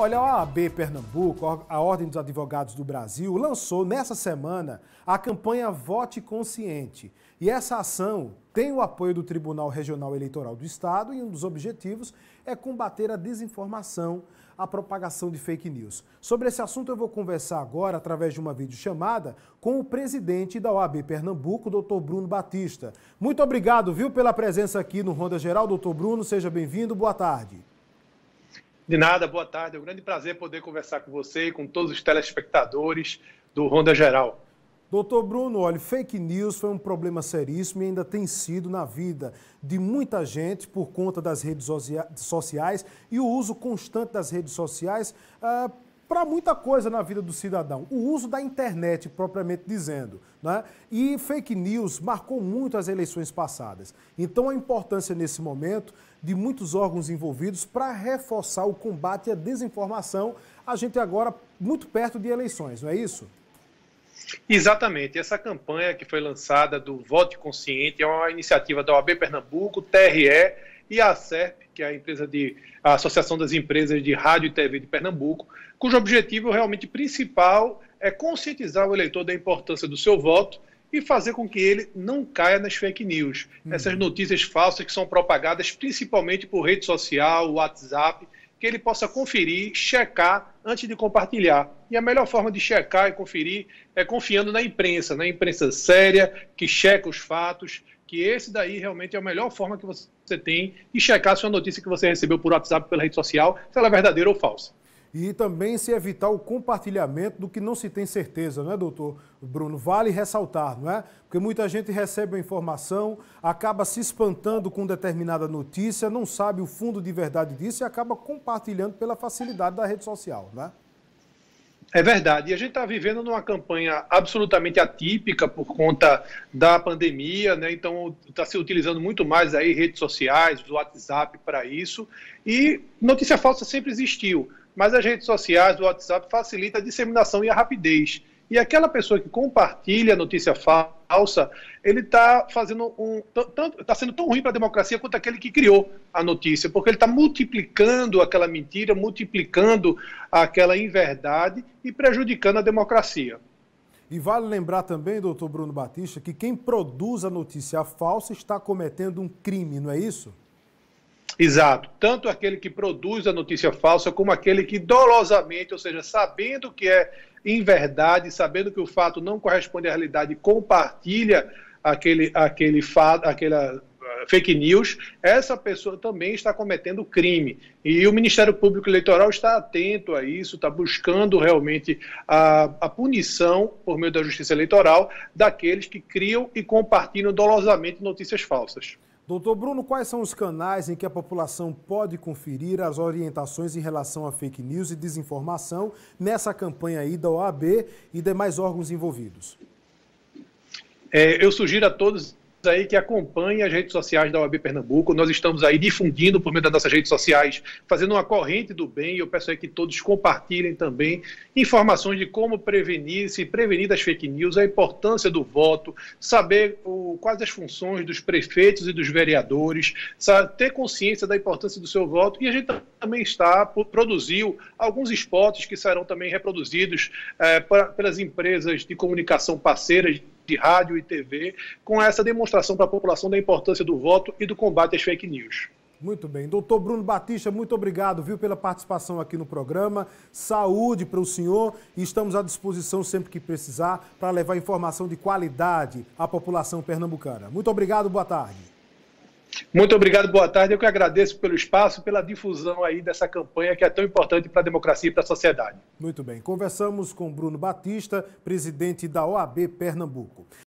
Olha, a OAB Pernambuco, a Ordem dos Advogados do Brasil, lançou nessa semana a campanha Vote Consciente. E essa ação tem o apoio do Tribunal Regional Eleitoral do Estado e um dos objetivos é combater a desinformação, a propagação de fake news. Sobre esse assunto eu vou conversar agora, através de uma videochamada, com o presidente da OAB Pernambuco, doutor Bruno Batista. Muito obrigado, viu, pela presença aqui no Ronda Geral, doutor Bruno. Seja bem-vindo, boa tarde. De nada, boa tarde. É um grande prazer poder conversar com você e com todos os telespectadores do Ronda Geral. Doutor Bruno, olha, fake news foi um problema seríssimo e ainda tem sido na vida de muita gente por conta das redes sociais e o uso constante das redes sociais uh, para muita coisa na vida do cidadão. O uso da internet, propriamente dizendo. Né? E fake news marcou muito as eleições passadas. Então, a importância nesse momento de muitos órgãos envolvidos para reforçar o combate à desinformação. A gente agora muito perto de eleições, não é isso? Exatamente. Essa campanha que foi lançada do Vote Consciente é uma iniciativa da OAB Pernambuco, TRE e a ACERP, que é a empresa de a Associação das Empresas de Rádio e TV de Pernambuco, cujo objetivo realmente principal é conscientizar o eleitor da importância do seu voto e fazer com que ele não caia nas fake news, uhum. essas notícias falsas que são propagadas principalmente por rede social, WhatsApp que ele possa conferir, checar antes de compartilhar. E a melhor forma de checar e conferir é confiando na imprensa, na imprensa séria, que checa os fatos, que esse daí realmente é a melhor forma que você tem de checar se uma notícia que você recebeu por WhatsApp, pela rede social, se ela é verdadeira ou falsa e também se evitar o compartilhamento do que não se tem certeza, não é, doutor Bruno? Vale ressaltar, não é? Porque muita gente recebe a informação, acaba se espantando com determinada notícia, não sabe o fundo de verdade disso e acaba compartilhando pela facilidade da rede social, não é? É verdade. E a gente está vivendo numa campanha absolutamente atípica por conta da pandemia, né? Então está se utilizando muito mais aí redes sociais, o WhatsApp para isso. E notícia falsa sempre existiu mas as redes sociais, o WhatsApp, facilita a disseminação e a rapidez. E aquela pessoa que compartilha a notícia falsa, ele está fazendo um. está sendo tão ruim para a democracia quanto aquele que criou a notícia, porque ele está multiplicando aquela mentira, multiplicando aquela inverdade e prejudicando a democracia. E vale lembrar também, doutor Bruno Batista, que quem produz a notícia falsa está cometendo um crime, não é isso? Exato. Tanto aquele que produz a notícia falsa, como aquele que dolosamente, ou seja, sabendo que é em verdade, sabendo que o fato não corresponde à realidade, compartilha aquele, aquele fato, aquela eh, fake news, essa pessoa também está cometendo crime. E o Ministério Público Eleitoral está atento a isso, está buscando realmente a, a punição, por meio da Justiça Eleitoral, daqueles que criam e compartilham dolosamente notícias falsas. Doutor Bruno, quais são os canais em que a população pode conferir as orientações em relação a fake news e desinformação nessa campanha aí da OAB e demais órgãos envolvidos? É, eu sugiro a todos aí que acompanham as redes sociais da OAB Pernambuco. Nós estamos aí difundindo por meio das nossas redes sociais, fazendo uma corrente do bem. Eu peço aí que todos compartilhem também informações de como prevenir, se prevenir das fake news, a importância do voto, saber o, quais as funções dos prefeitos e dos vereadores, sabe, ter consciência da importância do seu voto. E a gente também está, produziu alguns spots que serão também reproduzidos é, pelas empresas de comunicação parceiras de rádio e TV, com essa demonstração para a população da importância do voto e do combate às fake news. Muito bem. Doutor Bruno Batista, muito obrigado, viu, pela participação aqui no programa. Saúde para o senhor e estamos à disposição sempre que precisar para levar informação de qualidade à população pernambucana. Muito obrigado, boa tarde. Muito obrigado, boa tarde. Eu que agradeço pelo espaço, pela difusão aí dessa campanha que é tão importante para a democracia e para a sociedade. Muito bem. Conversamos com Bruno Batista, presidente da OAB Pernambuco.